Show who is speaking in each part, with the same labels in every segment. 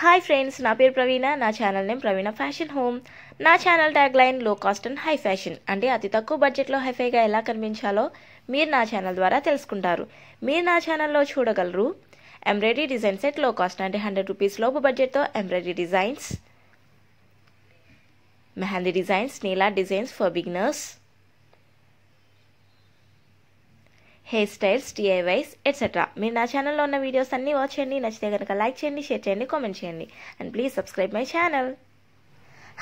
Speaker 1: hi friends నా పేరు ప్రవీణ నా channel name Praveena fashion home నా channel tag line low cost and high fashion అంటే అతి తక్కువ బడ్జెట్లో హైఫైగా ఎలా కనిపించాలో మీరు నా ఛానల్ ద్వారా తెలుసుకుంటారు మీరు నా ఛానల్లో చూడగలరు embroidery design set low cost అంటే హండ్రెడ్ రూపీస్ లోపు బడ్జెట్తో ఎంబ్రాయిడరీ డిజైన్స్ మెహందీ డిజైన్స్ నీలా designs for beginners hair styles DIYs etcetera మీరు నా ఛానల్లో ఉన్న వీడియోస్ అన్నీ వాచ్ చేయండి నచ్చితే కనుక లైక్ చేయండి షేర్ చేయండి కామెంట్ చేయండి and please subscribe my channel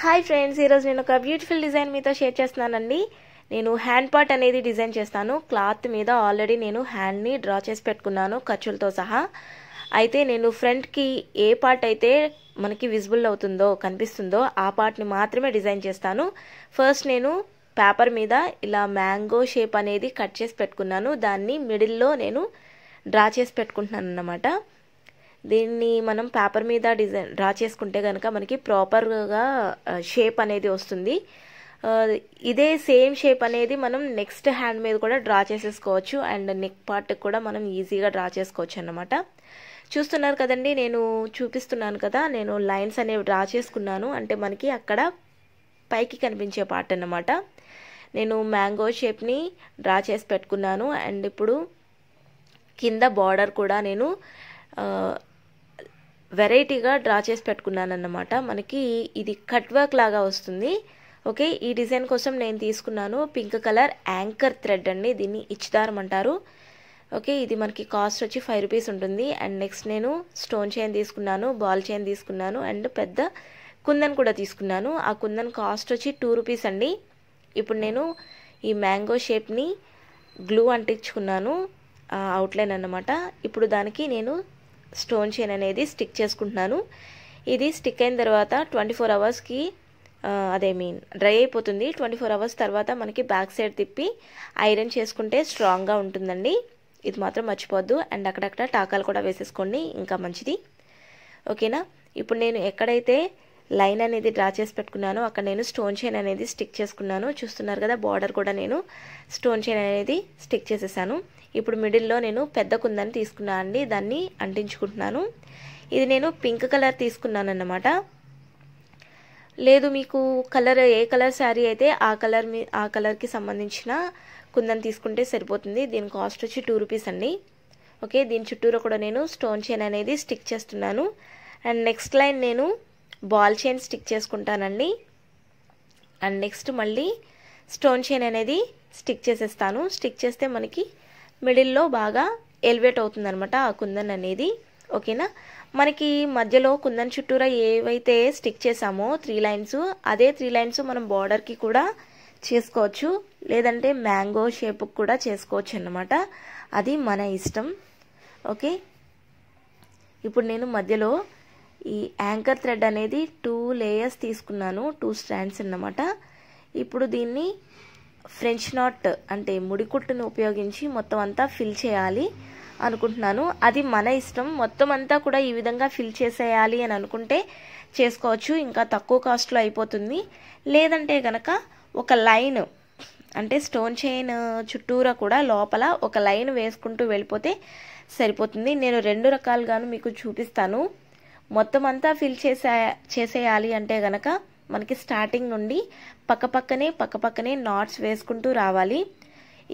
Speaker 1: hi friends ఈరోజు నేను ఒక బ్యూటిఫుల్ డిజైన్ మీతో షేర్ చేస్తున్నానండి నేను హ్యాండ్ పార్ట్ అనేది డిజైన్ చేస్తాను క్లాత్ మీద ఆల్రెడీ నేను హ్యాండ్ని డ్రా చేసి పెట్టుకున్నాను ఖర్చులతో సహా అయితే నేను ఫ్రంట్కి ఏ పార్ట్ అయితే మనకి విజిబుల్ అవుతుందో కనిపిస్తుందో ఆ పార్ట్ని మాత్రమే డిజైన్ చేస్తాను ఫస్ట్ నేను పేపర్ మీద ఇలా మ్యాంగో షేప్ అనేది కట్ చేసి పెట్టుకున్నాను దాన్ని మిడిల్లో నేను డ్రా చేసి పెట్టుకుంటున్నాను అన్నమాట దీన్ని మనం పేపర్ మీద డిజైన్ డ్రా చేసుకుంటే కనుక మనకి ప్రాపర్గా షేప్ అనేది వస్తుంది ఇదే సేమ్ షేప్ అనేది మనం నెక్స్ట్ హ్యాండ్ మీద కూడా డ్రా చేసేసుకోవచ్చు అండ్ నెక్ పార్ట్ కూడా మనం ఈజీగా డ్రా చేసుకోవచ్చు అన్నమాట చూస్తున్నారు కదండి నేను చూపిస్తున్నాను కదా నేను లైన్స్ అనేవి డ్రా చేసుకున్నాను అంటే మనకి అక్కడ పైకి కనిపించే పార్ట్ అన్నమాట నేను మ్యాంగో షేప్ని డ్రా చేసి పెట్టుకున్నాను అండ్ ఇప్పుడు కింద బార్డర్ కూడా నేను వెరైటీగా డ్రా చేసి పెట్టుకున్నాను అన్నమాట మనకి ఇది కట్ వర్క్ లాగా వస్తుంది ఓకే ఈ డిజైన్ కోసం నేను తీసుకున్నాను పింక్ కలర్ యాంకర్ థ్రెడ్ అండి దీన్ని ఇచ్చిదారం అంటారు ఓకే ఇది మనకి కాస్ట్ వచ్చి ఫైవ్ రూపీస్ ఉంటుంది అండ్ నెక్స్ట్ నేను స్టోన్ చైన్ తీసుకున్నాను బాల్ చైన్ తీసుకున్నాను అండ్ పెద్ద కుందన్ కూడా తీసుకున్నాను ఆ కుందన్ కాస్ట్ వచ్చి టూ రూపీస్ అండి ఇప్పుడు నేను ఈ మ్యాంగో షేప్ని గ్లూ అంటించుకున్నాను అవుట్లైన్ అన్నమాట ఇప్పుడు దానికి నేను స్టోన్ చైన్ అనేది స్టిక్ చేసుకుంటున్నాను ఇది స్టిక్ అయిన తర్వాత ట్వంటీ ఫోర్ అవర్స్కి అదే మీన్ డ్రై అయిపోతుంది ట్వంటీ ఫోర్ అవర్స్ తర్వాత మనకి బ్యాక్ సైడ్ తిప్పి ఐరన్ చేసుకుంటే స్ట్రాంగ్గా ఉంటుందండి ఇది మాత్రం మర్చిపోద్దు అండ్ అక్కడక్కడ టాకాలు కూడా వేసేసుకోండి ఇంకా మంచిది ఓకేనా ఇప్పుడు నేను ఎక్కడైతే లైన్ అనేది డ్రా చేసి పెట్టుకున్నాను అక్కడ నేను స్టోన్ చైన్ అనేది స్టిక్ చేసుకున్నాను చూస్తున్నారు కదా బార్డర్ కూడా నేను స్టోన్ చైన్ అనేది స్టిక్ చేసేసాను ఇప్పుడు మిడిల్లో నేను పెద్ద కుందని తీసుకున్నాను అండి దాన్ని అంటించుకుంటున్నాను ఇది నేను పింక్ కలర్ తీసుకున్నాను అన్నమాట లేదు మీకు కలర్ ఏ కలర్ శారీ అయితే ఆ కలర్ మీ ఆ కలర్కి సంబంధించిన కుందని తీసుకుంటే సరిపోతుంది దీని కాస్ట్ వచ్చి టూ రూపీస్ అండి ఓకే దీని చుట్టూరు కూడా నేను స్టోన్ చైన్ అనేది స్టిక్ చేస్తున్నాను అండ్ నెక్స్ట్ లైన్ నేను బాల్ చైన్ స్టిక్ చేసుకుంటానండి అండ్ నెక్స్ట్ మళ్ళీ స్టోన్ చైన్ అనేది స్టిక్ చేసేస్తాను స్టిక్ చేస్తే మనకి మిడిల్లో బాగా ఎలివేట్ అవుతుందనమాట ఆ కుందన్ అనేది ఓకేనా మనకి మధ్యలో కుందన్ చుట్టూరా ఏవైతే స్టిక్ చేసామో త్రీ లైన్స్ అదే త్రీ లైన్స్ మనం బార్డర్కి కూడా చేసుకోవచ్చు లేదంటే మ్యాంగో షేప్కి కూడా చేసుకోవచ్చు అన్నమాట అది మన ఇష్టం ఓకే ఇప్పుడు నేను మధ్యలో ఈ యాంకర్ థ్రెడ్ అనేది టూ లేయర్స్ తీసుకున్నాను టూ స్ట్రాండ్స్ అన్నమాట ఇప్పుడు దీన్ని ఫ్రెంచ్ నాట్ అంటే ముడికుట్టును ఉపయోగించి మొత్తం అంతా ఫిల్ చేయాలి అనుకుంటున్నాను అది మన ఇష్టం మొత్తం అంతా కూడా ఈ విధంగా ఫిల్ చేసేయాలి అని అనుకుంటే చేసుకోవచ్చు ఇంకా తక్కువ కాస్ట్లో అయిపోతుంది లేదంటే కనుక ఒక లైన్ అంటే స్టోన్ చైన్ చుట్టూరా కూడా లోపల ఒక లైన్ వేసుకుంటూ వెళ్ళిపోతే సరిపోతుంది నేను రెండు రకాలుగాను మీకు చూపిస్తాను మొత్తం అంతా ఫిల్ చేసే చేసేయాలి అంటే గనక మనకి స్టార్టింగ్ నుండి పక్కపక్కనే పక్కపక్కనే నాట్స్ వేసుకుంటూ రావాలి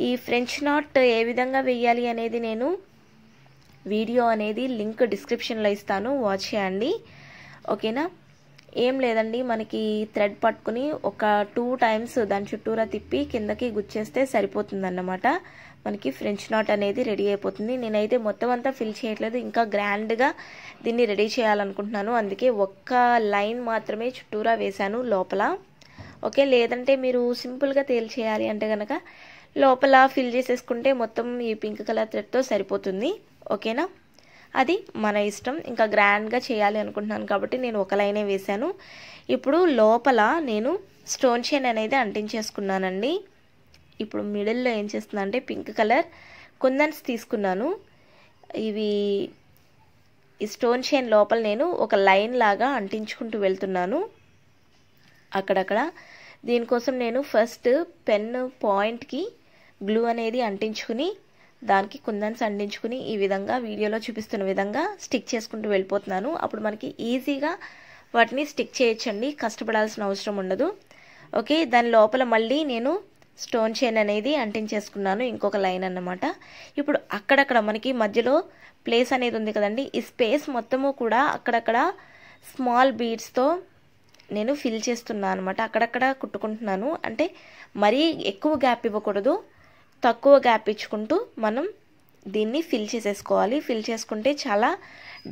Speaker 1: ఈ ఫ్రెంచ్ నాట్ ఏ విధంగా వేయాలి అనేది నేను వీడియో అనేది లింక్ డిస్క్రిప్షన్లో ఇస్తాను వాచ్ చేయండి ఓకేనా ఏం లేదండి మనకి థ్రెడ్ పట్టుకుని ఒక టూ టైమ్స్ దాని చుట్టూరా తిప్పి కిందకి గుచ్చేస్తే సరిపోతుందన్నమాట మనకి ఫ్రెంచ్ నాట్ అనేది రెడీ అయిపోతుంది నేనైతే మొత్తం అంతా ఫిల్ చేయట్లేదు ఇంకా గ్రాండ్గా దీన్ని రెడీ చేయాలనుకుంటున్నాను అందుకే ఒక్క లైన్ మాత్రమే చుట్టూరా వేశాను లోపల ఓకే లేదంటే మీరు సింపుల్గా తేల్చేయాలి అంటే కనుక లోపల ఫిల్ చేసేసుకుంటే మొత్తం ఈ పింక్ కలర్ థ్రెడ్తో సరిపోతుంది ఓకేనా అది మన ఇష్టం ఇంకా గ్రాండ్గా చేయాలి అనుకుంటున్నాను కాబట్టి నేను ఒక లైనే వేశాను ఇప్పుడు లోపల నేను స్టోన్ చైన్ అనేది అంటించేసుకున్నానండి ఇప్పుడు మిడిల్లో ఏం చేస్తున్నా అంటే పింక్ కలర్ కుందన్స్ తీసుకున్నాను ఇవి ఈ స్టోన్ చైన్ లోపల నేను ఒక లైన్ లాగా అంటించుకుంటూ వెళ్తున్నాను అక్కడక్కడ దీనికోసం నేను ఫస్ట్ పెన్ పాయింట్కి గ్లూ అనేది అంటించుకుని దానికి కుందన్స్ అంటించుకుని ఈ విధంగా వీడియోలో చూపిస్తున్న విధంగా స్టిక్ చేసుకుంటూ వెళ్ళిపోతున్నాను అప్పుడు మనకి ఈజీగా వాటిని స్టిక్ చేయొచ్చండి కష్టపడాల్సిన అవసరం ఉండదు ఓకే దాని లోపల మళ్ళీ నేను స్టోన్ చైన్ అనేది అంటించేసుకున్నాను ఇంకొక లైన్ అన్నమాట ఇప్పుడు అక్కడక్కడ మనకి మధ్యలో ప్లేస్ అనేది ఉంది కదండి ఈ స్పేస్ మొత్తము కూడా అక్కడక్కడ స్మాల్ బీడ్స్తో నేను ఫిల్ చేస్తున్నాను అనమాట అక్కడక్కడ కుట్టుకుంటున్నాను అంటే మరీ ఎక్కువ గ్యాప్ ఇవ్వకూడదు తక్కువ గ్యాప్ ఇచ్చుకుంటూ మనం దీన్ని ఫిల్ చేసేసుకోవాలి ఫిల్ చేసుకుంటే చాలా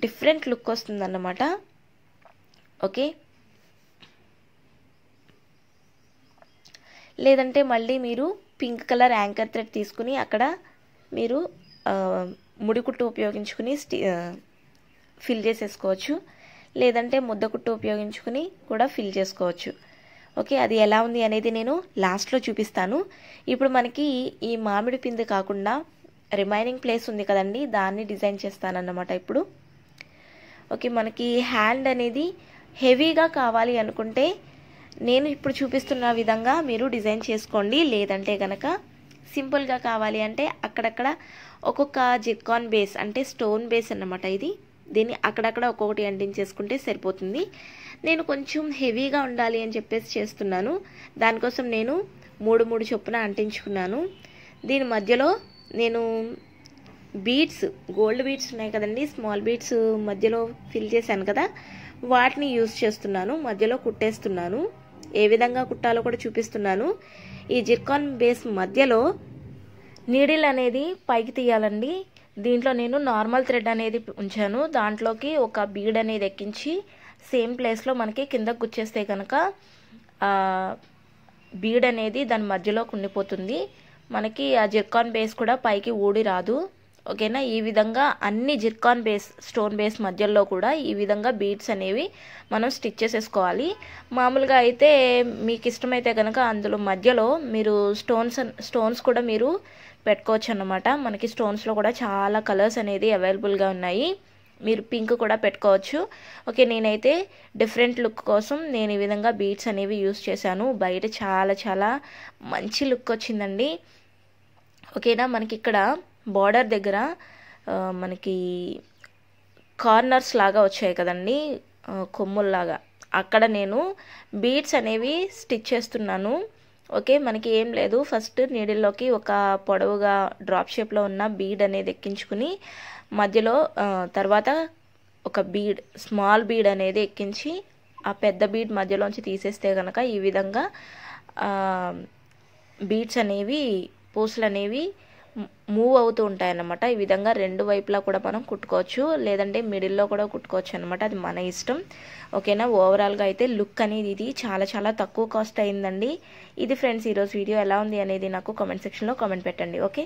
Speaker 1: డిఫరెంట్ లుక్ వస్తుందన్నమాట ఓకే లేదంటే మళ్ళీ మీరు పింక్ కలర్ యాంకర్ థ్రెడ్ తీసుకుని అక్కడ మీరు ముడికుట్టు ఉపయోగించుకుని ఫిల్ చేసేసుకోవచ్చు లేదంటే ముద్ద కుట్టు ఉపయోగించుకుని కూడా ఫిల్ చేసుకోవచ్చు ఓకే అది ఎలా ఉంది అనేది నేను లాస్ట్లో చూపిస్తాను ఇప్పుడు మనకి ఈ మామిడి పిందు కాకుండా రిమైనింగ్ ప్లేస్ ఉంది కదండి దాన్ని డిజైన్ చేస్తానన్నమాట ఇప్పుడు ఓకే మనకి హ్యాండ్ అనేది హెవీగా కావాలి అనుకుంటే నేను ఇప్పుడు చూపిస్తున్న విధంగా మీరు డిజైన్ చేసుకోండి లేదంటే కనుక సింపుల్గా కావాలి అంటే అక్కడక్కడ ఒక్కొక్క జిక్కాన్ బేస్ అంటే స్టోన్ బేస్ అన్నమాట ఇది దీన్ని అక్కడక్కడ ఒక్కొక్కటి అంటించేసుకుంటే సరిపోతుంది నేను కొంచెం హెవీగా ఉండాలి అని చెప్పేసి చేస్తున్నాను దానికోసం నేను మూడు మూడు చొప్పున అంటించుకున్నాను దీని మధ్యలో నేను బీడ్స్ గోల్డ్ బీడ్స్ ఉన్నాయి కదండి స్మాల్ బీడ్స్ మధ్యలో ఫిల్ చేశాను కదా వాటిని యూజ్ చేస్తున్నాను మధ్యలో కుట్టేస్తున్నాను ఏ విధంగా కుట్టాలో కూడా చూపిస్తున్నాను ఈ జిర్కాన్ బేస్ మధ్యలో నీడిల్ అనేది పైకి తీయాలండి దీంట్లో నేను నార్మల్ థ్రెడ్ అనేది ఉంచాను దాంట్లోకి ఒక బీడ్ అనేది ఎక్కించి సేమ్ ప్లేస్లో మనకి కింద గుచ్చేస్తే కనుక బీడ్ అనేది దాని మధ్యలో ఉండిపోతుంది మనకి ఆ జిర్కాన్ బేస్ కూడా పైకి ఊడి రాదు ఓకేనా ఈ విధంగా అన్ని జిర్కాన్ బేస్ స్టోన్ బేస్ మధ్యలో కూడా ఈ విధంగా బీడ్స్ అనేవి మనం స్టిచ్ చేసేసుకోవాలి మామూలుగా అయితే మీకు ఇష్టమైతే కనుక అందులో మధ్యలో మీరు స్టోన్స్ స్టోన్స్ కూడా మీరు పెట్టుకోవచ్చు అనమాట మనకి స్టోన్స్లో కూడా చాలా కలర్స్ అనేది అవైలబుల్గా ఉన్నాయి మీరు పింక్ కూడా పెట్టుకోవచ్చు ఓకే నేనైతే డిఫరెంట్ లుక్ కోసం నేను ఈ విధంగా బీట్స్ అనేవి యూస్ చేశాను బయట చాలా చాలా మంచి లుక్ వచ్చిందండి ఓకేనా మనకి ఇక్కడ బార్డర్ దగ్గర మనకి కార్నర్స్ లాగా వచ్చాయి కదండి కొమ్ముల్లాగా అక్కడ నేను బీడ్స్ అనేవి స్టిచ్ చేస్తున్నాను ఓకే మనకి ఏం లేదు ఫస్ట్ నీడిల్లోకి ఒక పొడవుగా డ్రాప్ షేప్లో ఉన్న బీడ్ అనేది ఎక్కించుకుని మధ్యలో తర్వాత ఒక బీడ్ స్మాల్ బీడ్ అనేది ఎక్కించి ఆ పెద్ద బీడ్ మధ్యలోంచి తీసేస్తే కనుక ఈ విధంగా బీడ్స్ అనేవి పూసలు అనేవి మూవ్ అవుతూ ఉంటాయన్నమాట ఈ విధంగా రెండు వైపులా కూడా మనం కుట్టుకోవచ్చు లేదంటే మిడిల్లో కూడా కుట్టుకోవచ్చు అనమాట అది మన ఇష్టం ఓకేనా ఓవరాల్గా అయితే లుక్ అనేది ఇది చాలా చాలా తక్కువ కాస్ట్ అయిందండి ఇది ఫ్రెండ్స్ ఈరోజు వీడియో ఎలా ఉంది అనేది నాకు కామెంట్ సెక్షన్లో కామెంట్ పెట్టండి ఓకే